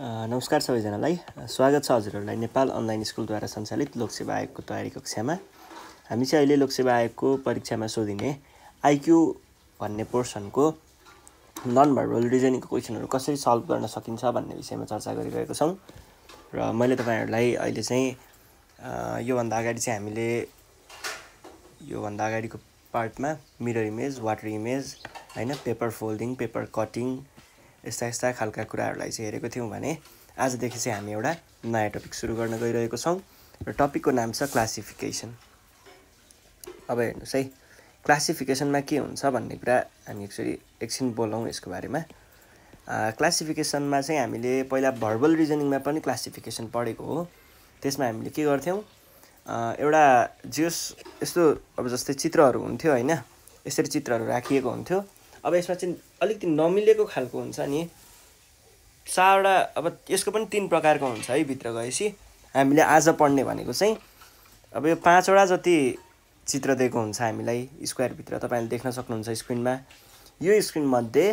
नमस्कार सबैजनालाई स्वागत छ हजुरहरूलाई नेपाल अनलाइन स्कुलद्वारा सञ्चालित लोकसेवा आयोगको तयारी कक्षामा हामी चाहिँ अहिले लोकसेवा आयोगको परीक्षामा सोधिने आइक्यू भन्ने पोर्सनको नन भर्बल रिजनिङको क्वेसनहरू कसरी सल्भ गर्न सकिन्छ भन्ने विषयमा चर्चा गरिरहेको छौँ र मैले तपाईँहरूलाई अहिले चाहिँ योभन्दा अगाडि चाहिँ हामीले योभन्दा अगाडिको पार्टमा मिरर इमेज वाटर इमेज होइन पेपर फोल्डिङ पेपर कटिङ यस्ता यस्ता खालका कुराहरूलाई चाहिँ हेरेको थियौँ भने आजदेखि चाहिँ हामी एउटा नयाँ टपिक सुरु गर्न गइरहेको छौँ र टपिकको नाम छ क्लासिफिकेसन अब हेर्नुहोस् है क्लासिफिकेसनमा के हुन्छ भन्ने कुरा हामी एकचोटि एकछिन बोलौँ यसको बारेमा क्लासिफिकेसनमा चाहिँ हामीले पहिला भर्बल रिजनिङमा पनि क्लासिफिकेसन पढेको हो त्यसमा हामीले के गर्थ्यौँ एउटा जियोस् यस्तो अब जस्तै चित्रहरू हुन्थ्यो होइन यसरी चित्रहरू राखिएको हुन्थ्यो अब यसमा चाहिँ अलिकति नमिलेको खालको हुन्छ नि चारवटा अब यसको पनि तिन प्रकारको हुन्छ है भित्र गएपछि हामीले आज पढ्ने भनेको चाहिँ अब यो पाँचवटा जति चित्र दिएको हुन्छ हामीलाई स्क्वायरभित्र तपाईँले देख्न सक्नुहुन्छ स्क्रिनमा यो स्क्रिनमध्ये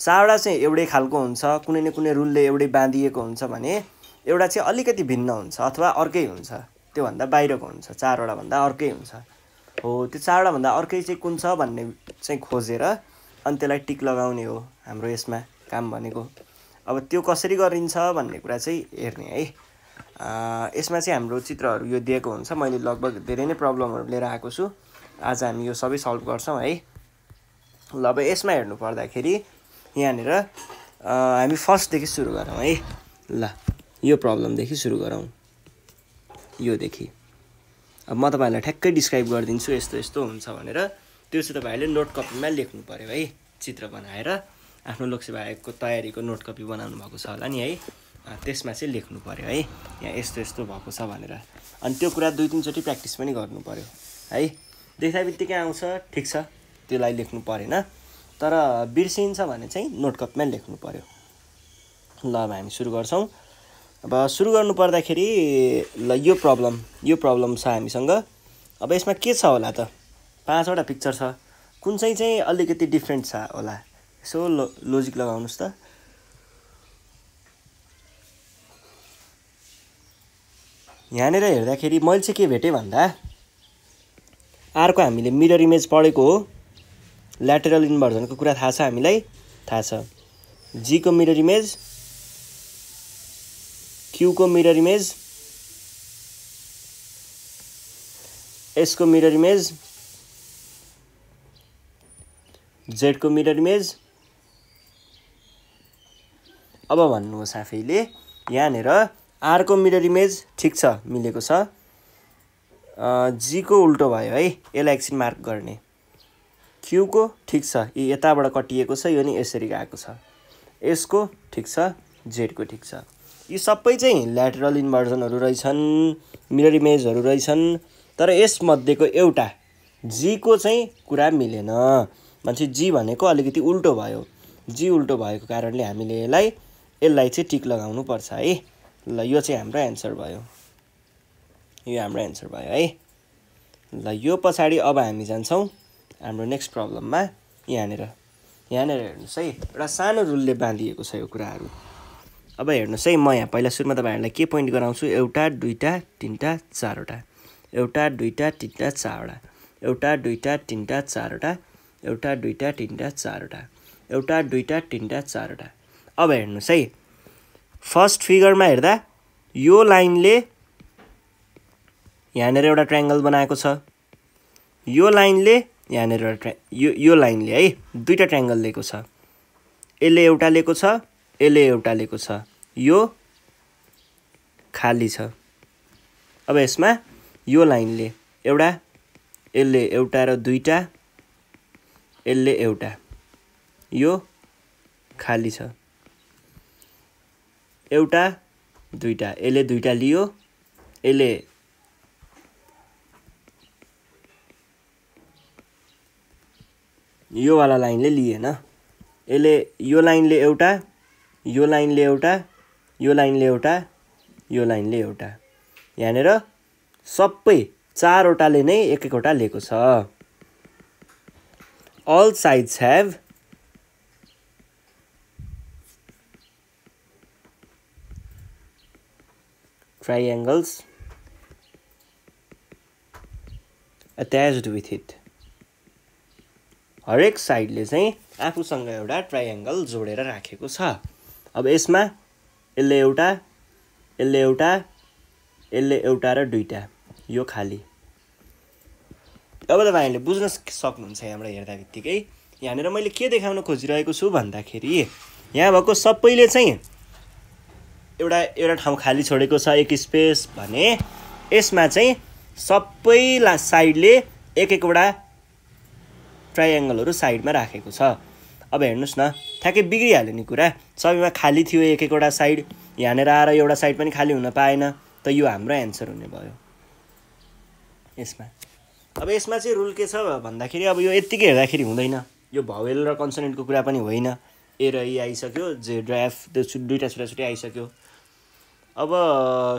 चारवटा चाहिँ एउटै खालको हुन्छ कुनै न कुनै रुलले एउटै बाँधिएको हुन्छ भने एउटा चाहिँ अलिकति भिन्न हुन्छ अथवा अर्कै हुन्छ त्योभन्दा बाहिरको हुन्छ चारवटा भन्दा अर्कै हुन्छ हो त्यो चारवटा भन्दा अर्कै चाहिँ कुन छ भन्ने चाहिँ खोजेर अनि त्यसलाई टिक लगाउने हो हाम्रो यसमा काम भनेको अब त्यो कसरी गरिन्छ भन्ने कुरा चाहिँ हेर्ने है यसमा चाहिँ हाम्रो चित्रहरू यो दिएको हुन्छ मैले लगभग धेरै नै प्रब्लमहरू लिएर आएको छु आज हामी यो सबै सल्भ गर्छौँ है ल अब यसमा हेर्नु पर्दाखेरि यहाँनिर हामी फर्स्टदेखि सुरु गरौँ है ल यो प्रब्लमदेखि सुरु गरौँ योदेखि अब म तपाईँहरूलाई ठ्याक्कै डिस्क्राइब गरिदिन्छु यस्तो यस्तो हुन्छ भनेर त्यो चाहिँ तपाईँहरूले नोट कपीमा लेख्नु पऱ्यो है चित्र बनाएर आफ्नो लोकसेवा आयोगको तयारीको नोट कपी बनाउनु भएको छ होला नि है त्यसमा चाहिँ लेख्नु पऱ्यो है यहाँ यस्तो यस्तो भएको छ भनेर अनि त्यो कुरा दुई तिनचोटि प्र्याक्टिस पनि गर्नु पऱ्यो है देख्दा बित्तिकै आउँछ ठिक छ त्यसलाई लेख्नु परेन तर बिर्सिन्छ भने चाहिँ नोट कपीमा लेख्नु पऱ्यो ल अब हामी सुरु गर्छौँ अब सुरु गर्नु पर्दाखेरि ल यो प्रब्लम यो प्रब्लम छ हामीसँग अब यसमा के छ होला त पाँचवटा पिक्चर छ कुन चाहिँ चाहिँ अलिकति डिफ्रेन्ट छ होला यसो लो लोजिक लगाउनुहोस् त यहाँनिर हेर्दाखेरि मैले चाहिँ के भेटेँ भन्दा अर्को हामीले मिरर इमेज पढेको हो ल्याटरल इन्भर्जनको कुरा थाहा छ हामीलाई थाहा छ जीको मिरर इमेज क्युको मिरर इमेज यसको मिरर इमेज जेडको मिरर इमेज अब भन्नुहोस् आफैले यहाँनिर आरको मिरर इमेज ठिक छ मिलेको छ जीको उल्टो भयो है यसलाई एकछिन मार्क गर्ने क्युको ठिक छ यी यताबाट कटिएको छ यो नि यसरी गएको छ यसको ठिक छ जेडको ठिक छ यी सबै चाहिँ ल्याटरल इन्भर्जनहरू रहेछन् मिरर इमेजहरू रहेछन् तर यसमध्येको एउटा जीको चाहिँ कुरा मिलेन मान्छे जी भनेको अलिकति उल्टो भयो जी उल्टो भएको कारणले हामीले यसलाई यसलाई चाहिँ टिक लगाउनु पर्छ है ल यो चाहिँ हाम्रो एन्सर भयो यो हाम्रो एन्सर भयो है ल यो पछाडि अब हामी जान्छौँ हाम्रो नेक्स्ट प्रब्लममा यहाँनिर यहाँनिर हेर्नुहोस् है एउटा सानो रुलले बाँधिएको छ यो कुराहरू अब हेर्नुहोस् है म यहाँ पहिला सुरुमा तपाईँहरूलाई के पोइन्ट गराउँछु एउटा दुईवटा तिनवटा चारवटा एउटा दुईवटा तिनवटा चारवटा एउटा दुईवटा तिनवटा चारवटा एउटा दुईवटा तिनवटा चारवटा एउटा दुईवटा तिनवटा चारवटा अब हेर्नुहोस् है फर्स्ट फिगरमा हेर्दा यो लाइनले यहाँनिर एउटा ट्रायङ्गल बनाएको छ यो लाइनले यहाँनिर एउटा ट्रा यो यो लाइनले है दुईवटा ट्रायङ्गल लिएको छ यसले एउटा लिएको छ यसले एउटा लिएको छ यो खाली छ अब यसमा यो लाइनले एउटा यसले एउटा र दुईवटा यसले एउटा यो खाली छ एउटा दुईवटा यसले दुईवटा लियो यसले योवाला लाइनले लिएन यसले यो लाइनले एउटा यो लाइनले एउटा यो लाइनले एउटा यो लाइनले एउटा यहाँनिर सबै चारवटाले नै एक एकवटा लिएको छ all sides have triangles attached with it हरेक साइडले चाहिँ आफूसँग एउटा ट्राइएङ्गल जोडेर राखेको छ अब यसमा यसले एउटा यसले एउटा यसले एउटा र दुईवटा यो खाली अब तपाईँहरूले बुझ्न सक्नुहुन्छ यहाँबाट हेर्दा बित्तिकै यहाँनिर मैले के देखाउन खोजिरहेको छु भन्दाखेरि यहाँ भएको सबैले चाहिँ एउटा एउटा ठाउँ खाली छोडेको छ एक स्पेस भने यसमा चाहिँ सबै साइडले एक एकवटा ट्राइएङ्गलहरू साइडमा राखेको छ अब हेर्नुहोस् न ठ्याक्कै बिग्रिहाल्यो नि कुरा सबैमा खाली थियो एक एकवटा साइड यहाँनिर आएर एउटा साइड पनि खाली हुन पाएन त यो हाम्रो एन्सर हुने भयो यसमा अब यसमा चाहिँ रुल के छ भन्दाखेरि अब यो यत्तिकै हेर्दाखेरि हुँदैन यो भवेल र कन्सनेन्टको कुरा पनि होइन ए र इ e आइसक्यो जे र एफ त्यो दुइटा छुट्टाछुट्टै आइसक्यो अब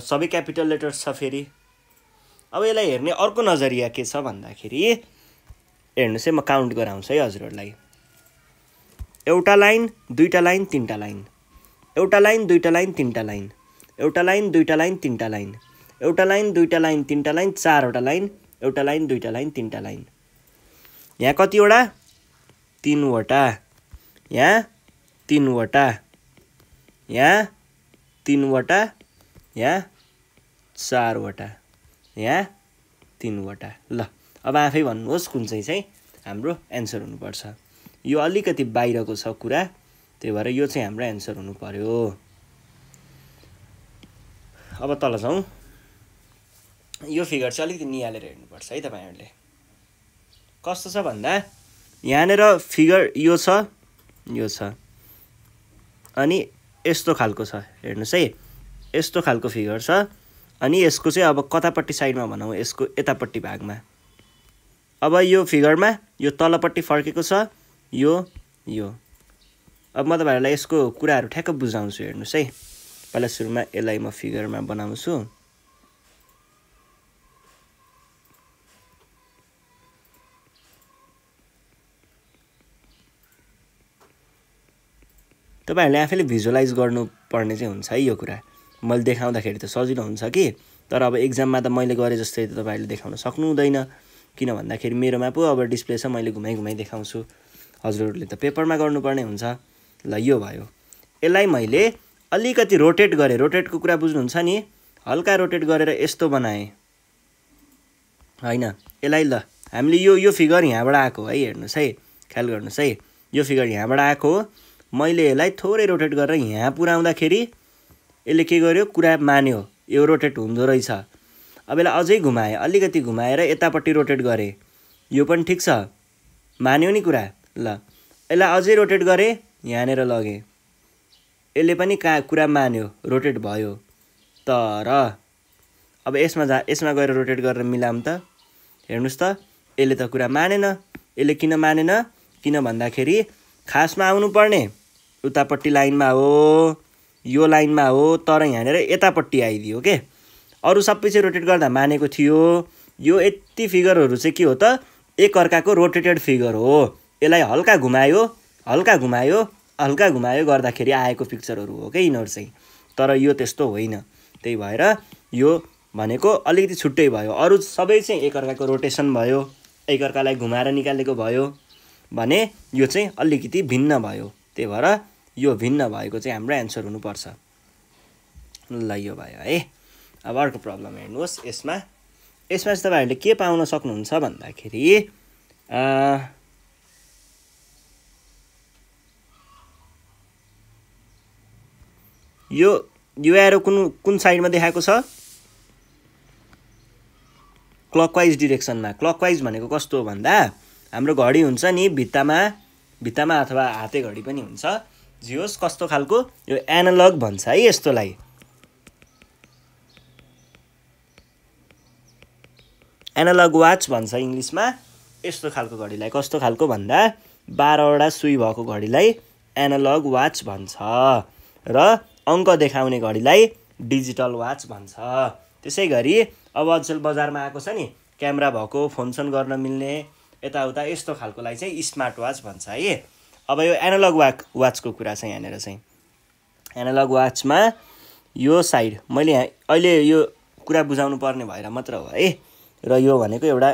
सबै क्यापिटल लेटर्स छ फेरि अब यसलाई हेर्ने अर्को नजरिया के छ भन्दाखेरि हेर्नुहोस् है म काउन्ट गराउँछु है हजुरहरूलाई एउटा लाइन दुईवटा लाइन तिनवटा लाइन एउटा लाइन दुईवटा लाइन तिनवटा लाइन एउटा लाइन दुईवटा लाइन तिनवटा लाइन एउटा लाइन दुईवटा लाइन तिनवटा लाइन चारवटा लाइन एउटा लाइन दुईवटा लाइन तिनवटा लाइन यहाँ कतिवटा तिनवटा यहाँ तिनवटा यहाँ तिनवटा यहाँ चारवटा यहाँ तिनवटा ल अब आफै भन्नुहोस् कुन चाहिँ चाहिँ हाम्रो एन्सर हुनुपर्छ यो अलिकति बाहिरको छ कुरा त्यही भएर यो चाहिँ हाम्रो एन्सर हुनु पर्यो अब तल जाउँ यो फिगर चाहिँ अलिकति निहालेर हेर्नुपर्छ है तपाईँहरूले कस्तो छ भन्दा यहाँनिर फिगर यो छ यो छ अनि यस्तो खालको छ हेर्नुहोस् है यस्तो खालको फिगर छ अनि यसको चाहिँ अब कतापट्टि साइडमा भनौँ यसको यतापट्टि भागमा अब यो फिगरमा यो तलपट्टि फर्केको छ यो यो अब म तपाईँहरूलाई यसको कुराहरू ठ्याक्क बुझाउँछु हेर्नुहोस् है पहिला सुरुमा यसलाई म फिगरमा बनाउँछु तपाईँहरूले आफैले भिजुलाइज गर्नुपर्ने चाहिँ हुन्छ है यो कुरा मैले देखाउँदाखेरि त सजिलो हुन्छ कि तर अब एक्जाममा त मैले गरेँ जस्तै त तपाईँहरूले देखाउन सक्नु हुँदैन किन भन्दाखेरि मेरोमा पो अब डिस्प्ले छ मैले घुमाइ घुमाइ देखाउँछु हजुरहरूले त पेपरमा गर्नुपर्ने हुन्छ ल यो भयो यसलाई मैले अलिकति रोटेट गरेँ रोटेटको कुरा बुझ्नुहुन्छ नि हल्का रोटेट गरेर यस्तो बनाएँ होइन यसलाई ल हामीले यो यो फिगर यहाँबाट आएको है हेर्नुहोस् है ख्याल गर्नुहोस् है यो फिगर यहाँबाट आएको हो मैले यसलाई थोरै रोटेट गरेर यहाँ पुऱ्याउँदाखेरि यसले के गर्यो कुरा मान्यो यो रोटेट हुँदो रहेछ अब यसलाई अझै घुमाएँ अलिकति घुमाएर यतापट्टि रोटेट गरेँ यो पनि ठिक छ मान्यो नि कुरा ल यसलाई अझै रोटेट गरेँ यहाँनिर लगेँ यसले पनि का कुरा मान्यो रोटेट भयो तर अब यसमा जा यसमा गएर रोटेट गरेर मिलाऊँ त हेर्नुहोस् त यसले त कुरा मानेन यसले किन मानेन किन भन्दाखेरि खासमा आउनुपर्ने उतापट्टि लाइनमा हो यो लाइनमा हो तर यहाँनिर यतापट्टि आइदियो के अरू सबै चाहिँ रोटेट गर्दा मानेको थियो यो यति फिगरहरू चाहिँ के हो त एकअर्काको रोटेटेड फिगर हो यसलाई हल्का घुमायो हल्का घुमायो हल्का घुमायो गर्दाखेरि आएको पिक्चरहरू हो क्या यिनीहरू चाहिँ तर यो त्यस्तो होइन त्यही भएर यो भनेको अलिकति छुट्टै भयो अरू सबै चाहिँ एकअर्काको रोटेसन भयो एकअर्कालाई घुमाएर निकालेको भयो भने यो चाहिँ अलिकति भिन्न भयो त्यही भएर यो भिन्न भएको चाहिँ हाम्रो एन्सर हुनुपर्छ ल यो भयो है अब अर्को प्रब्लम हेर्नुहोस् यसमा यसमा चाहिँ तपाईँहरूले के पाउन सक्नुहुन्छ भन्दाखेरि यो यो एरो कुन कुन साइडमा देखाएको छ क्लकवाइज डिरेक्सनमा क्लकवाइज भनेको कस्तो हो भन्दा हाम्रो घडी हुन्छ नि भित्तामा भित्तामा अथवा हाते घडी पनि हुन्छ जे होस् कस्तो खालको यो एनालग भन्छ है यस्तोलाई एनालग वाच भन्छ इङ्ग्लिसमा यस्तो खालको घडीलाई कस्तो खालको भन्दा बाह्रवटा सुई भएको घडीलाई एनालग वाच भन्छ र अङ्क देखाउने घडीलाई डिजिटल वाच भन्छ त्यसै गरी अब अचेल बजारमा आएको छ नि क्यामेरा भएको फोनसन गर्न मिल्ने यताउता यस्तो खालकोलाई चाहिँ स्मार्ट वाच भन्छ है अब यो एनालग वाक वाचको कुरा छ यहाँनिर चाहिँ एनालग वाचमा यो साइड मैले यहाँ अहिले यो कुरा बुझाउनु पर्ने भएर मात्र हो है र यो भनेको एउटा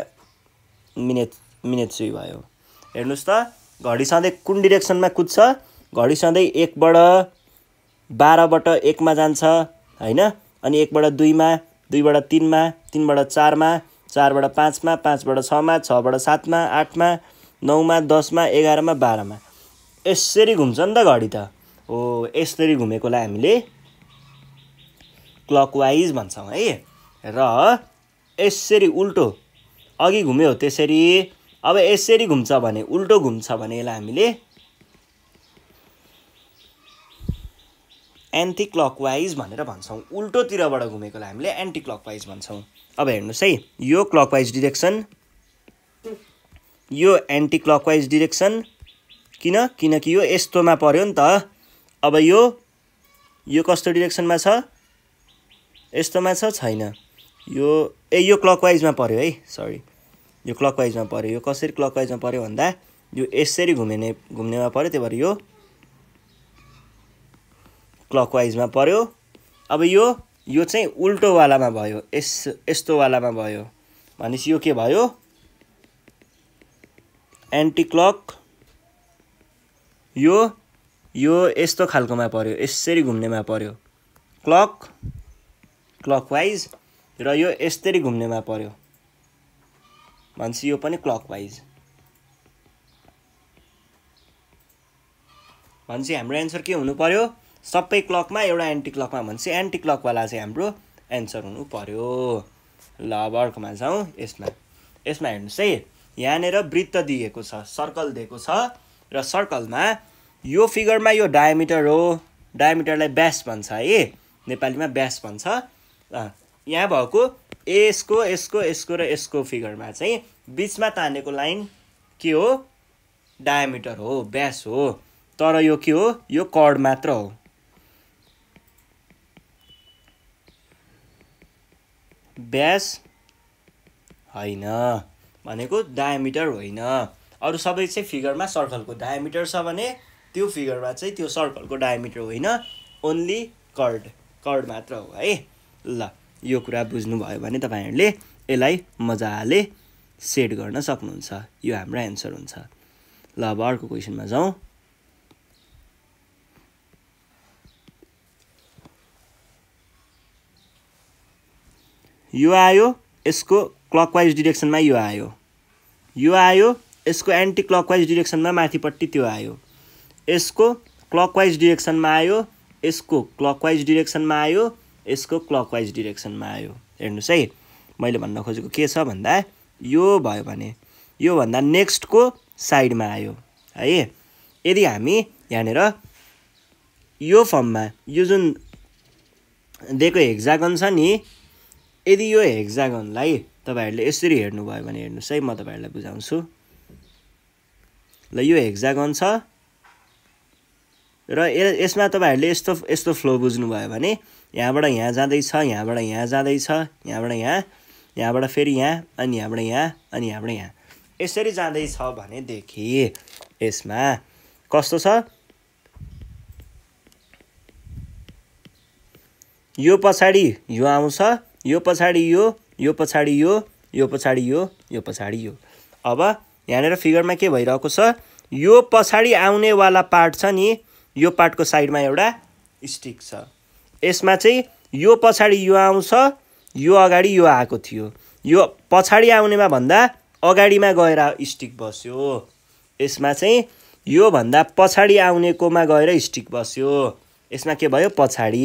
मिनेट मिनेट सुई भयो हेर्नुहोस् त घडी सधैँ कुन डिरेक्सनमा कुद्छ घडी सधैँ एकबाट बाह्रबाट एकमा जान्छ होइन अनि एकबाट दुईमा दुईबाट तिनमा तिनबाट चारमा चारबाट पाँचमा पाँचबाट छमा छबाट सातमा आठमा नौमा दसमा एघारमा बाह्रमा यसरी घुम्छ नि त घडी त हो यसरी घुमेकोलाई हामीले क्लकवाइज भन्छौँ है र यसरी उल्टो अघि घुम्यो त्यसरी अब यसरी घुम्छ भने उल्टो घुम्छ भने यसलाई हामीले एन्टी क्लकवाइज भनेर भन्छौँ उल्टोतिरबाट घुमेकोलाई हामीले एन्टी क्लकवाइज भन्छौँ अब हेर्नुहोस् है यो क्लकवाइज डिरेक्सन यो एन्टी क्लकवाइज डिरेक्सन किन किनकि यो यस्तोमा पऱ्यो नि त अब यो यो कस्तो डिरेक्सनमा छ यस्तोमा छ छैन यो ए यो क्लकवाइजमा पऱ्यो है सरी यो क्लकवाइजमा पऱ्यो यो कसरी क्लकवाइजमा पऱ्यो भन्दा यो यसरी घुम्ने घुम्नेमा पऱ्यो त्यही भएर यो क्लकवाइजमा पऱ्यो अब यो यो चाहिँ उल्टोवालामा भयो यस यस्तोवालामा भयो भनेपछि यो के भयो एन्टी क्लक यो यो यस्तो खालकोमा पऱ्यो यसरी घुम्नेमा पऱ्यो क्लक क्लकवाइज र यो यसरी घुम्नेमा पऱ्यो भनेपछि यो पनि क्लकवाइज भनेपछि हाम्रो एन्सर के हुनु पऱ्यो सबै क्लकमा एउटा एन्टी क्लकमा भन्छ एन्टी क्लकवाला चाहिँ हाम्रो एन्सर हुनु पऱ्यो ल अब अर्कोमा जाउँ यसमा यसमा हेर्नुहोस् है यहाँनिर वृत्त दिएको छ सर्कल दिएको छ र सर्कलमा यो फिगरमा यो डायमिटर हो डायमिटरलाई ब्यास भन्छ है नेपालीमा ब्यास भन्छ यहाँ भएको यसको यसको यसको र यसको फिगरमा चाहिँ बिचमा तानेको लाइन के हो डायमिटर हो ब्यास हो तर यो के हो यो कड मात्र हो ब्यास होइन भनेको डायमिटर होइन अरू सबै चाहिँ फिगरमा सर्कलको डायमिटर छ भने त्यो फिगरमा चाहिँ त्यो सर्कलको डायमिटर होइन ओन्ली कर्ड कर्ड मात्र हो है ल यो कुरा बुझ्नुभयो भने तपाईँहरूले यसलाई मजाले सेट गर्न सक्नुहुन्छ यो हाम्रो एन्सर हुन्छ ल अब अर्को क्वेसनमा जाउँ यो आयो यसको क्लकवाइज डिरेक्सनमा यो आयो यो आयो यसको एन्टी क्लकवाइज डिरेक्सनमा माथिपट्टि त्यो आयो यसको क्लकवाइज डिरेक्सनमा आयो यसको क्लकवाइज डिरेक्सनमा आयो यसको क्लकवाइज डिरेक्सनमा आयो हेर्नुहोस् है मैले भन्न खोजेको के छ भन्दा यो भयो भने योभन्दा नेक्स्टको साइडमा आयो है यदि हामी यहाँनिर यो फर्ममा यो जुन दिएको हेक्जागन छ नि यदि यो हेक्जागनलाई तपाईँहरूले यसरी हेर्नुभयो भने हेर्नुहोस् है म तपाईँहरूलाई बुझाउँछु ल यो हेक्जागन छ र यसमा तपाईँहरूले यस्तो यस्तो फ्लो बुझ्नुभयो भने यहाँबाट यहाँ जाँदैछ यहाँबाट यहाँ जाँदैछ यहाँबाट यहाँ यहाँबाट फेरि यहाँ अनि यहाँबाट यहाँ अनि यहाँबाट यहाँ यसरी जाँदैछ भनेदेखि यसमा कस्तो छ यो पछाडि यो आउँछ यो पछाडि यो यो पछाडि यो यो पछाडि यो यो पछाडि यो अब यहाँनिर फिगरमा के भइरहेको छ यो पछाडि आउनेवाला पार्ट छ नि यो पार्टको साइडमा एउटा स्टिक छ यसमा चाहिँ यो पछाडि यो आउँछ यो अगाडि यो आएको थियो यो पछाडि आउनेमा भन्दा अगाडिमा गएर स्टिक बस्यो यसमा चाहिँ योभन्दा पछाडि आउनेकोमा गएर स्टिक बस्यो यसमा के भयो पछाडि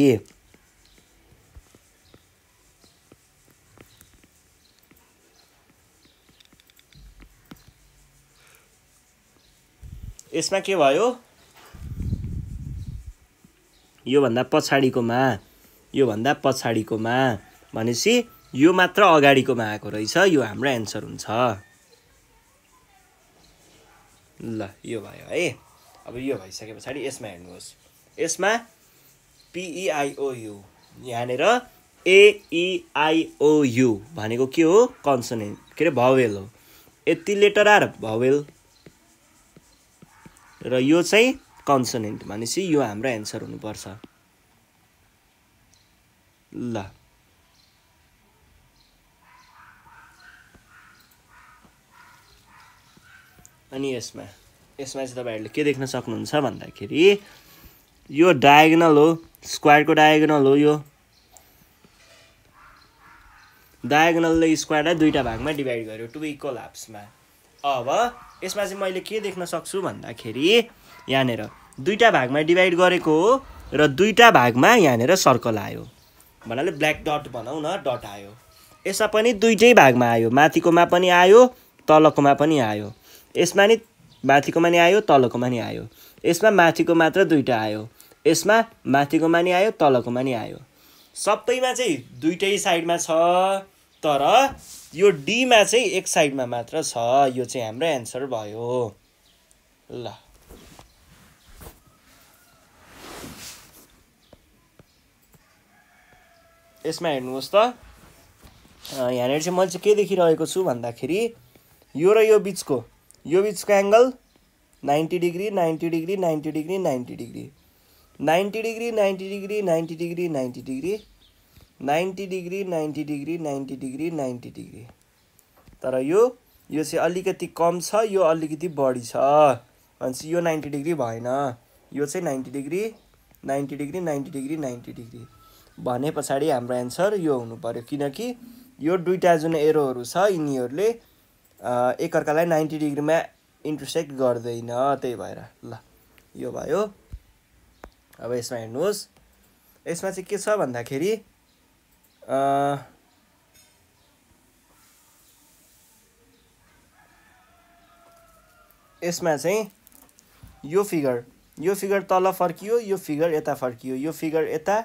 यसमा के भयो योभन्दा पछाडिकोमा योभन्दा पछाडिकोमा भनेपछि यो मात्र अगाडिकोमा आएको रहेछ यो हाम्रो एन्सर हुन्छ ल यो भयो है अब यो भइसके पछाडि यसमा हेर्नुहोस् यसमा पिइआइओयु e यहाँनिर एइआइओयु e भनेको के हो कन्सनेन्ट के अरे भवेल हो यति लेटर आर भवेल र यो चाहिँ कन्सनेन्ट भनेपछि यो हाम्रो एन्सर हुनुपर्छ ल अनि यसमा यसमा चाहिँ तपाईँहरूले के देख्न सक्नुहुन्छ भन्दाखेरि यो डायगोनल हो स्क्वायरको डायगोनल हो यो डायगोनलले स्क्वायरलाई दुईवटा भागमा डिभाइड गर्यो टु इक्वल हाफ्समा अब यसमा चाहिँ मैले के देख्न सक्छु भन्दाखेरि यहाँनिर दुईवटा भागमा डिभाइड गरेको हो र दुईवटा भागमा यहाँनिर सर्कल आयो भन्नाले ब्ल्याक डट भनौँ न डट आयो यसमा पनि दुइटै भागमा आयो माथिकोमा पनि आयो तलकोमा पनि आयो यसमा नि माथिकोमा नि आयो तलकोमा नि आयो यसमा माथिको मात्र दुईवटा आयो यसमा माथिकोमा नि आयो तलकोमा नि आयो सबैमा चाहिँ दुइटै साइडमा छ तर यो डीमा चाहिँ एक साइडमा मात्र छ यो चाहिँ हाम्रो एन्सर भयो ल यसमा हेर्नुहोस् त यहाँनिर चाहिँ मैले चाहिँ के देखिरहेको छु भन्दाखेरि यो र यो बिचको यो बिचको angle ninety degree ninety degree ninety degree ninety degree ninety degree ninety degree ninety degree ninety degree ninety degree ninety degree ninety degree ninety degree तर यो यो चाहिँ अलिकति कम छ यो अलिकति बढी छ भनेपछि यो नाइन्टी डिग्री भएन यो चाहिँ ninety degree ninety degree ninety degree ninety degree भने पछाडि हाम्रो एन्सर यो हुनु पऱ्यो किनकि यो दुईवटा जुन एरोहरू छ यिनीहरूले एकअर्कालाई नाइन्टी डिग्रीमा इन्टरसेक्ट गर्दैन त्यही भएर ल यो भयो अब यसमा हेर्नुहोस् यसमा चाहिँ के छ भन्दाखेरि Uh, यसमा चाहिँ यो फिगर यो फिगर तल फर्कियो यो फिगर यता फर्कियो यो फिगर यता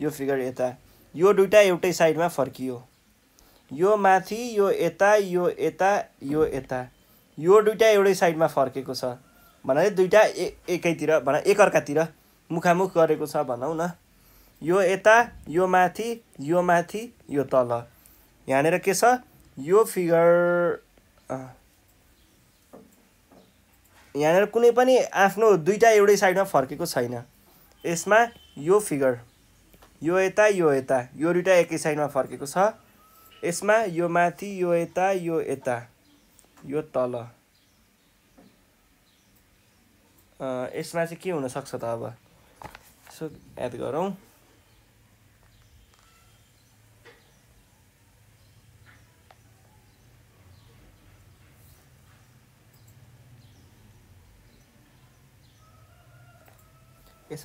यो फिगर यता यो दुइटा एउटै साइडमा फर्कियो यो माथि यो यता यो यता यो यता यो दुइटा एउटै साइडमा फर्केको छ भने दुइटा ए एकैतिर भन एकअर्कातिर मुखामुख गरेको छ भनौँ न यो यता यो माथि यो माथि यो तल यहाँनिर के छ यो फिगर यहाँनिर कुनै पनि आफ्नो दुईवटा एउटै साइडमा फर्केको छैन यसमा यो फिगर यो यता यो यता यो दुइटा एकै साइडमा फर्केको छ यसमा यो माथि यो यता यो यता यो तल यसमा चाहिँ के हुनसक्छ त अब यसो याद गरौँ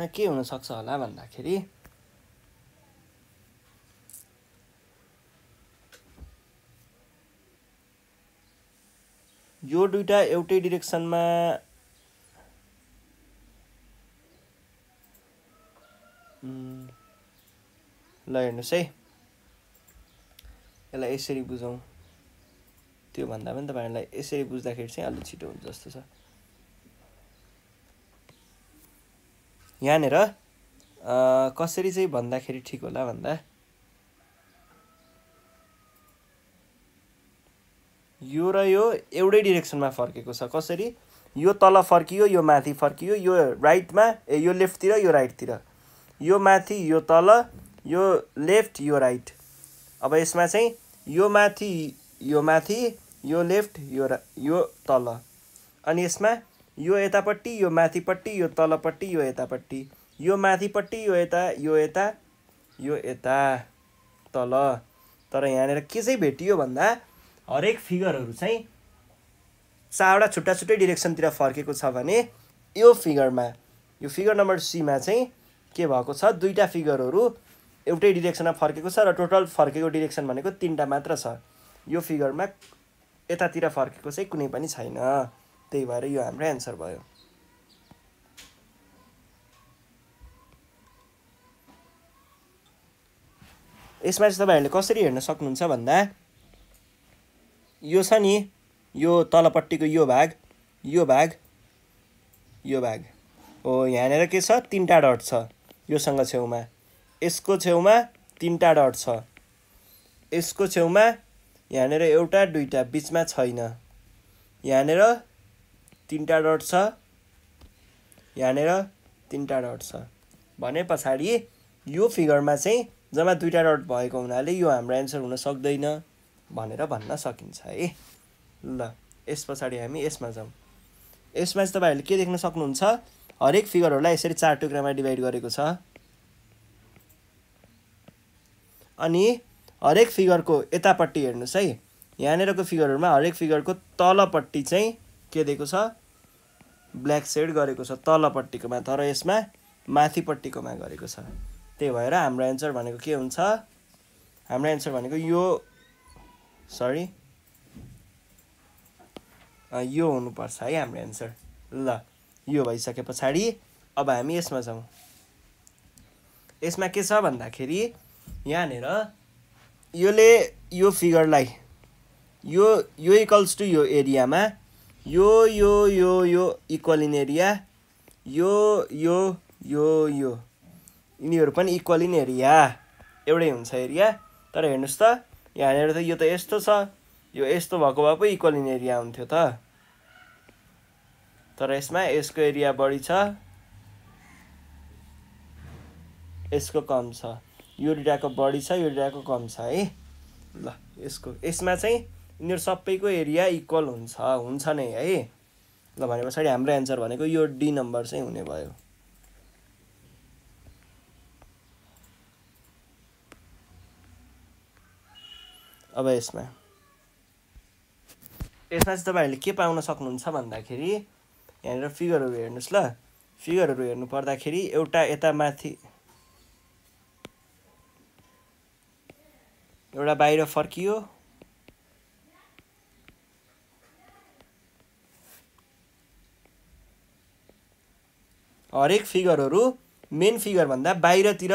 यसमा के हुनसक्छ होला भन्दाखेरि यो दुइटा एउटै डिरेक्सनमा ल हेर्नुहोस् है यसलाई यसरी बुझौँ त्योभन्दा पनि तपाईँहरूलाई यसरी बुझ्दाखेरि चाहिँ अलिक छिटो हुन्छ जस्तो छ यहाँनिर कसरी चाहिँ भन्दाखेरि ठिक होला भन्दा यो र यो एउटै डिरेक्सनमा फर्केको छ कसरी यो तल फर्कियो यो माथि फर्कियो यो राइटमा ए यो लेफ्टतिर यो राइटतिर यो माथि यो तल यो लेफ्ट यो राइट अब यसमा चाहिँ यो माथि यो माथि यो लेफ्ट यो यो तल अनि यसमा यो यतापट्टि यो माथिपट्टि यो तलपट्टि यो यतापट्टि यो माथिपट्टि यो यता यो यता यो यता तल तर यहाँनिर के चाहिँ भेटियो भन्दा हरेक फिगरहरू चाहिँ चारवटा छुट्टा छुट्टै डिरेक्सनतिर फर्केको छ भने यो फिगरमा यो फिगर नम्बर सीमा चाहिँ के भएको छ दुईवटा फिगरहरू एउटै डिरेक्सनमा फर्केको छ र टोटल फर्केको डिरेक्सन भनेको तिनवटा मात्र छ यो फिगरमा यतातिर फर्केको चाहिँ कुनै पनि छैन त्यही भएर यो हाम्रो एन्सर भयो यसमा चाहिँ तपाईँहरूले कसरी हेर्न सक्नुहुन्छ भन्दा यो छ नि यो तलपट्टिको यो भाग यो भाग यो भाग हो यहाँनिर के छ तिनवटा डट छ योसँग छेउमा यसको छेउमा तिनवटा डट छ यसको छेउमा यहाँनिर एउटा दुईवटा बिचमा छैन यहाँनिर तिनवटा डट छ यहाँनिर तिनवटा डट छ भने पछाडि यो फिगरमा चाहिँ जम्मा दुईवटा डट भएको हुनाले यो हाम्रो एन्सर हुन सक्दैन भनेर भन्न सकिन्छ है ल यस पछाडि हामी यसमा जाउँ यसमा चाहिँ तपाईँहरूले के देख्न सक्नुहुन्छ हरेक फिगरहरूलाई यसरी चार टुक्रामा डिभाइड गरेको छ अनि हरेक फिगरको यतापट्टि हेर्नुहोस् है यहाँनिरको फिगरहरूमा हरेक फिगरको तलपट्टि चाहिँ के दिएको छ ब्ल्याक सेड गरेको छ तलपट्टिकोमा तर यसमा माथिपट्टिकोमा गरेको छ त्यही भएर हाम्रो एन्सर भनेको के हुन्छ हाम्रो एन्सर भनेको यो सरी यो हुनुपर्छ है हाम्रो एन्सर ल यो भइसके पछाडि अब हामी यसमा जाउँ यसमा के छ भन्दाखेरि यहाँनिर यसले यो फिगरलाई यो यो इक्वल्स टु यो एरियामा यो यो यो यो इक्वल इन एरिया यो यो यो यो यिनीहरू पनि इक्वल इन एरिया एउटै हुन्छ एरिया तर हेर्नुहोस् त यहाँनिर त यो त यस्तो छ यो यस्तो भएको भए पो इक्वल इन एरिया हुन्थ्यो त तर यसमा यसको एरिया बढी छ यसको कम छ यो बढी छ यो कम छ है ल यसको यसमा चाहिँ यिनीहरू सबैको एरिया इक्वल हुन्छ हुन्छ नै है ल भने पछाडि हाम्रो एन्सर भनेको यो डी नम्बर चाहिँ हुने भयो अब यसमा यसमा चाहिँ तपाईँहरूले के पाउन सक्नुहुन्छ भन्दाखेरि यहाँनिर फिगरहरू हेर्नुहोस् ल फिगरहरू हेर्नु पर्दाखेरि एउटा यता माथि एउटा बाहिर फर्कियो हरेक फिगरहरू मेन फिगरभन्दा बाहिरतिर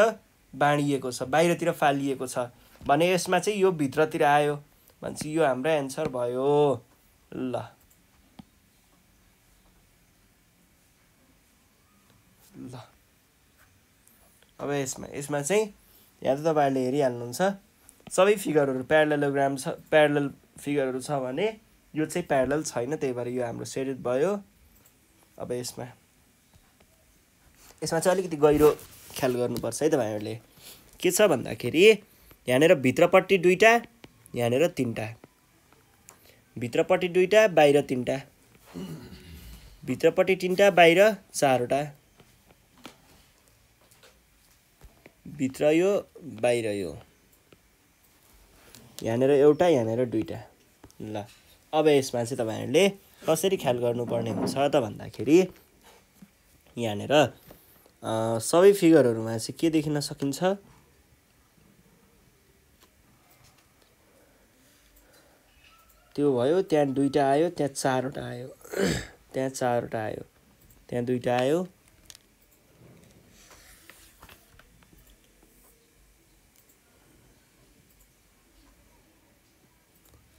बाँडिएको छ बाहिरतिर फालिएको छ भने यसमा चाहिँ यो भित्रतिर आयो भनेपछि यो हाम्रो एन्सर भयो ल ल अब यसमा यसमा चाहिँ यहाँ त तपाईँहरूले हेरिहाल्नुहुन्छ सबै फिगरहरू प्यारलोग्राम छ प्यारल फिगरहरू छ भने यो चाहिँ प्यारल छैन त्यही भएर यो हाम्रो सेडेड भयो अब यसमा यसमा चाहिँ अलिकति गहिरो ख्याल गर्नुपर्छ है तपाईँहरूले के छ भन्दाखेरि यहाँनिर भित्रपट्टि दुईवटा यहाँनिर तिनवटा भित्रपट्टि दुईवटा बाहिर तिनवटा भित्रपट्टि तिनवटा बाहिर चारवटा भित्र यो बाहिर यो यहाँनिर एउटा यहाँनिर दुईवटा ल अब यसमा चाहिँ तपाईँहरूले कसरी ख्याल गर्नुपर्ने हुन्छ त भन्दाखेरि यहाँनिर सबै फिगरहरूमा चाहिँ के देखिन सकिन्छ त्यो भयो त्यहाँ दुईवटा आयो त्यहाँ चारवटा आयो त्यहाँ चारवटा आयो त्यहाँ दुईवटा आयो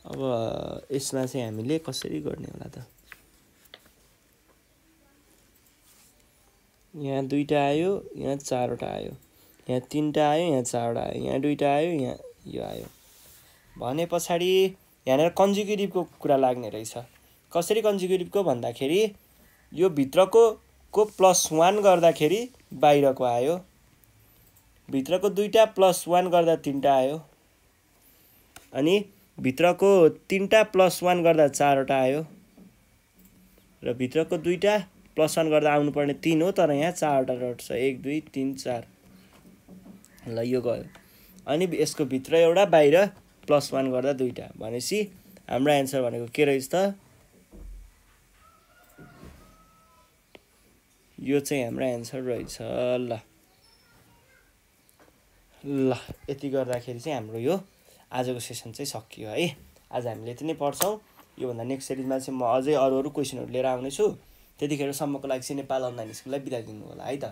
अब यसमा चाहिँ हामीले कसरी गर्ने होला त यहाँ दुईवटा आयो यहाँ चारवटा आयो यहाँ तिनवटा आयो यहाँ चारवटा आयो यहाँ दुईवटा आयो यहाँ यो आयो भने पछाडि यहाँनिर कन्जुक्युटिभको कुरा लाग्ने रहेछ कसरी कन्जुगेटिभको भन्दाखेरि यो भित्रको को प्लस वान गर्दाखेरि बाहिरको आयो भित्रको दुईवटा प्लस वान गर्दा तिनवटा आयो अनि भित्रको तिनवटा प्लस वान गर्दा चारवटा आयो र भित्रको दुईवटा प्लस वान गर्दा आउनुपर्ने तिन हो तर यहाँ चारवटा रड छ एक दुई तिन चार ल यो गयो अनि यसको भित्र एउटा बाहिर प्लस वान गर्दा दुईवटा भनेपछि हाम्रो एन्सर भनेको के रहेछ त यो चाहिँ हाम्रो एन्सर रहेछ ल ल यति गर्दाखेरि चाहिँ हाम्रो यो आजको सेसन चाहिँ सकियो है आज हामीले यति नै पढ्छौँ योभन्दा नेक्स्ट सिरिजमा चाहिँ म अझै अरू अरू क्वेसनहरू लिएर आउनेछु त्यतिखेरसम्मको लागि चाहिँ नेपाल अनलाइन स्कुललाई बिदा दिनु होला है त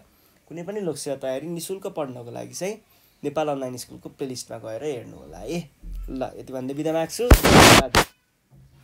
कुनै पनि लोकसेवा तयारी निशुल्क पढ्नको लागि चाहिँ नेपाल अनलाइन स्कुलको प्लेलिस्टमा गएर हेर्नु होला है ल यति भन्दै बिदा माग्छु